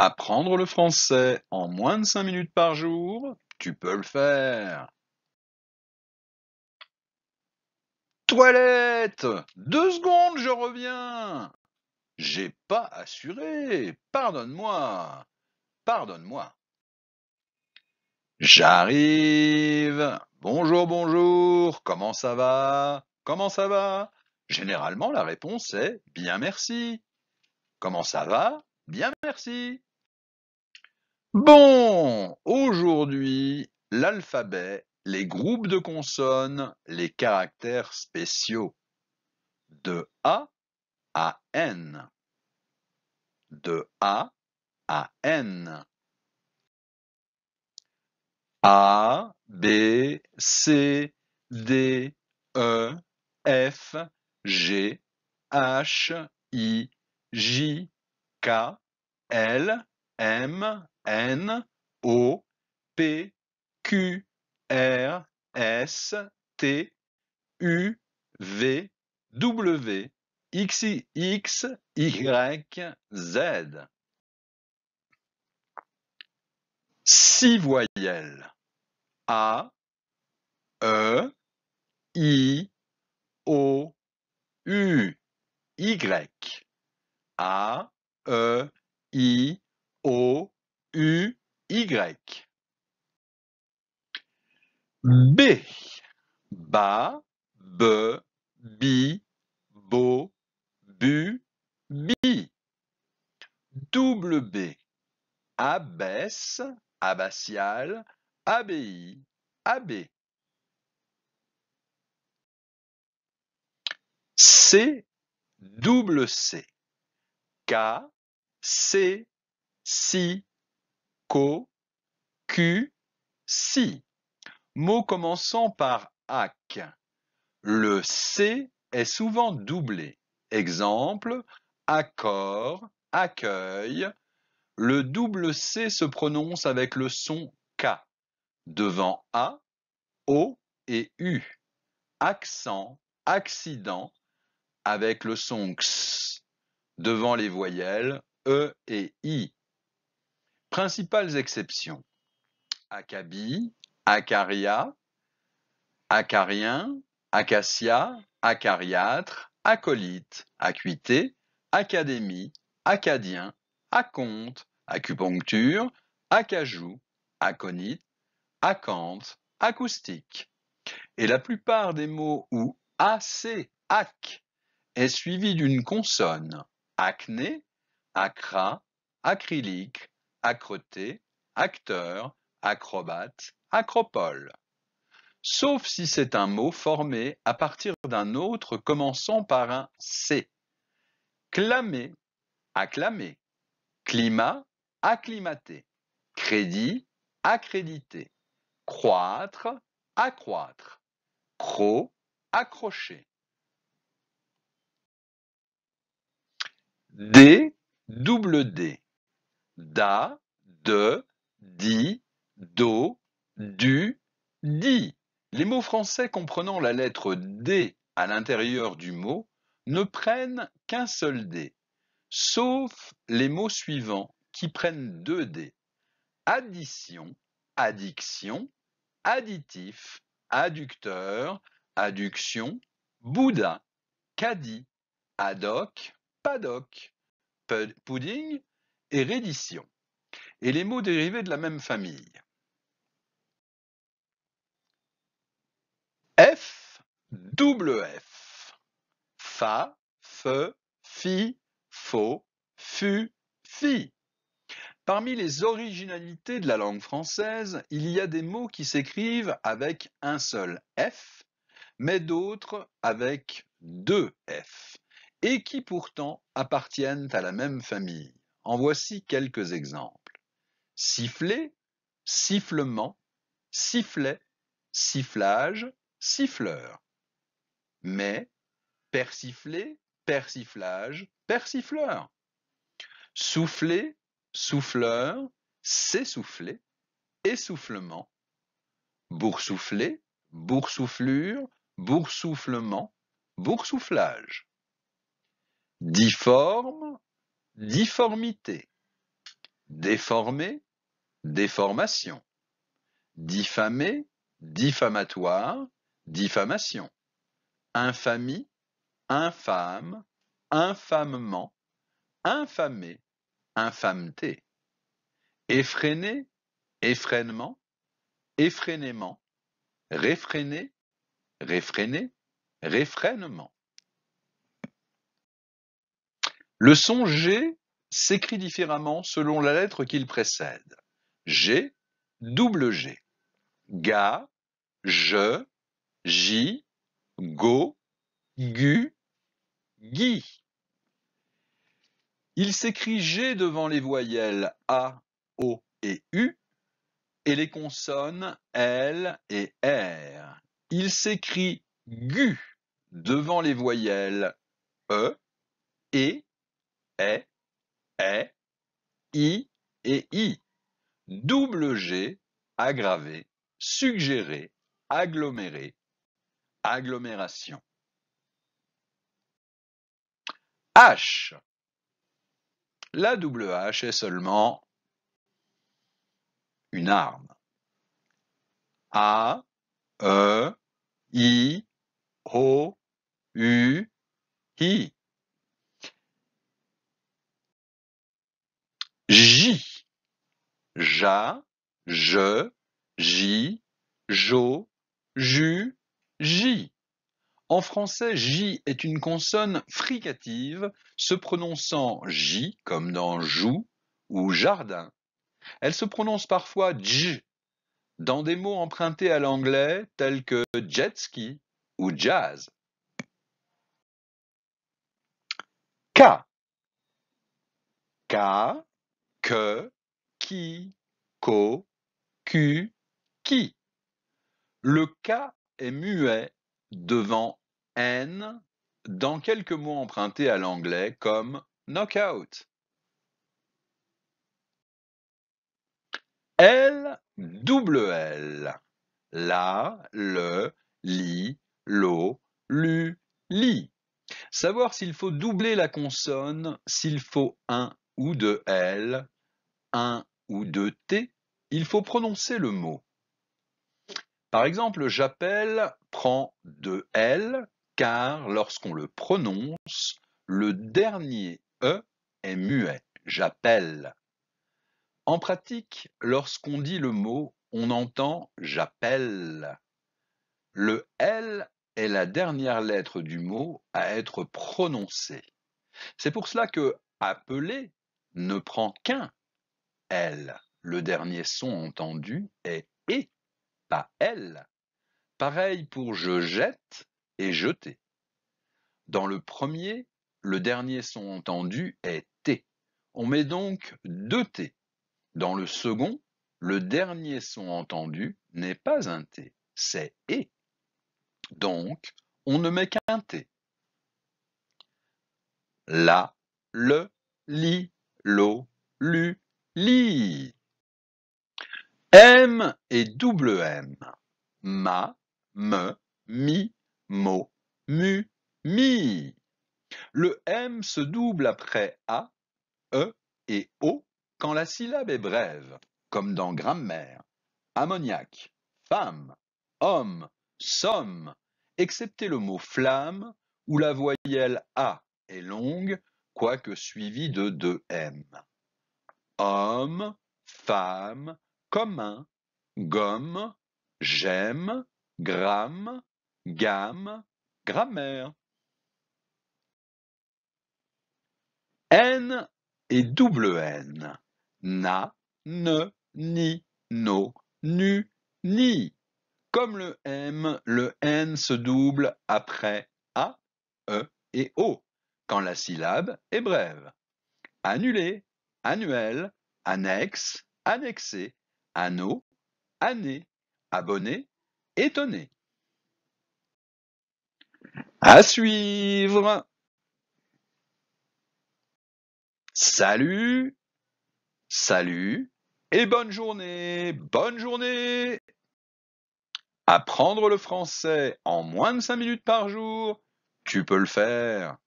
Apprendre le français en moins de cinq minutes par jour, tu peux le faire. Toilette Deux secondes, je reviens J'ai pas assuré Pardonne-moi Pardonne-moi J'arrive Bonjour, bonjour Comment ça va Comment ça va Généralement, la réponse est « bien merci ». Comment ça va Bien merci. Bon, aujourd'hui, l'alphabet, les groupes de consonnes, les caractères spéciaux. De A à N. De A à N. A, B, C, D, E, F, G, H, I, J, K, L, M, N, O, P, Q, R, S, T, U, V, W, X, X, Y, Z. Six voyelles. A, E, I, O, U, Y. A, E, I, O, U, Y. B. Ba, be, bi, bo, bu, bi. Double B. Abaisse, abbatial, abbaye, AB C, double C. K, C, si, co, Q, si. Mots commençant par ac. Le c est souvent doublé. Exemple, accord, accueil. Le double c se prononce avec le son k devant a, o et u. Accent, accident avec le son x devant les voyelles e et i. Principales exceptions Acabie, Acaria, Acarien, Acacia, acariatre, Acolyte, Acuité, Académie, Acadien, Aconte, Acupuncture, Acajou, Aconite, Acante, Acoustique. Et la plupart des mots où AC, AC, est suivi d'une consonne, acné, acra, acrylique, Acroté, acteur, acrobate, acropole. Sauf si c'est un mot formé à partir d'un autre commençant par un C. Clamer, acclamer. Climat, acclimater. Crédit, accréditer. Croître, accroître. Cro, accrocher. D, double D da, de, di, do, du, di. Les mots français comprenant la lettre D à l'intérieur du mot ne prennent qu'un seul D, sauf les mots suivants qui prennent deux D. Addition, addiction, additif, adducteur, adduction, Bouddha, caddie, ad hoc, paddock, pudding, et et les mots dérivés de la même famille. F, double F, fa, fe, fi, fo, fu, fi. Parmi les originalités de la langue française, il y a des mots qui s'écrivent avec un seul F, mais d'autres avec deux F, et qui pourtant appartiennent à la même famille. En voici quelques exemples. Siffler, sifflement, sifflet, sifflage, siffleur. Mais, persifler, persiflage, persifleur. Souffler, souffleur, s'essouffler, essoufflement. Boursouffler, boursouflure, boursoufflement, boursouflage. Difforme, Diformité, déformé, déformation, diffamer, diffamatoire, diffamation, infamie, infâme, infamement, infamé, infameté, effréné, effrénement, effrénément, réfréné, réfréné, réfrénement, le son G s'écrit différemment selon la lettre qu'il précède. G, double G. Ga, je, j, go, gu, gui. Il s'écrit G devant les voyelles A, O et U et les consonnes L et R. Il s'écrit GU devant les voyelles E, E E, E, I et I. Double G, aggravé, suggéré, aggloméré, agglomération. H. La double H est seulement une arme. A, E, I, O, U, I. J ja, je, J, jo, ju, J, En français, J est une consonne fricative se prononçant J comme dans Jou ou jardin. Elle se prononce parfois J dans des mots empruntés à l'anglais tels que jet ski ou jazz. K. K que, qui, co, cu, qui. Le K est muet devant N dans quelques mots empruntés à l'anglais comme knockout. L, double L. La, le, li, lo, lu, li. Savoir s'il faut doubler la consonne, s'il faut un ou deux L, un ou deux t, il faut prononcer le mot. Par exemple, j'appelle prend de L car lorsqu'on le prononce, le dernier E est muet. J'appelle. En pratique, lorsqu'on dit le mot, on entend j'appelle. Le L est la dernière lettre du mot à être prononcée. C'est pour cela que appeler ne prend qu'un le dernier son entendu est et, pas elle. Pareil pour je jette et jeter. Dans le premier, le dernier son entendu est T. On met donc deux T. Dans le second, le dernier son entendu n'est pas un T, c'est E. Donc, on ne met qu'un T. La, le, li, lo, lu, Li, M et double M. Ma, me, mi, mo, mu, mi. Le M se double après A, E et O quand la syllabe est brève, comme dans grammaire, Ammoniaque, femme, homme, somme, excepté le mot flamme où la voyelle A est longue, quoique suivie de deux M homme, femme, commun, gomme, j'aime, gramme, gamme, grammaire. N et double N. Na, ne, ni, no, nu, ni. Comme le M, le N se double après A, E et O, quand la syllabe est brève. Annulé annuel, annexe, annexé, anneau, année, abonné, étonné. À suivre. Salut, salut et bonne journée, bonne journée. Apprendre le français en moins de 5 minutes par jour, tu peux le faire.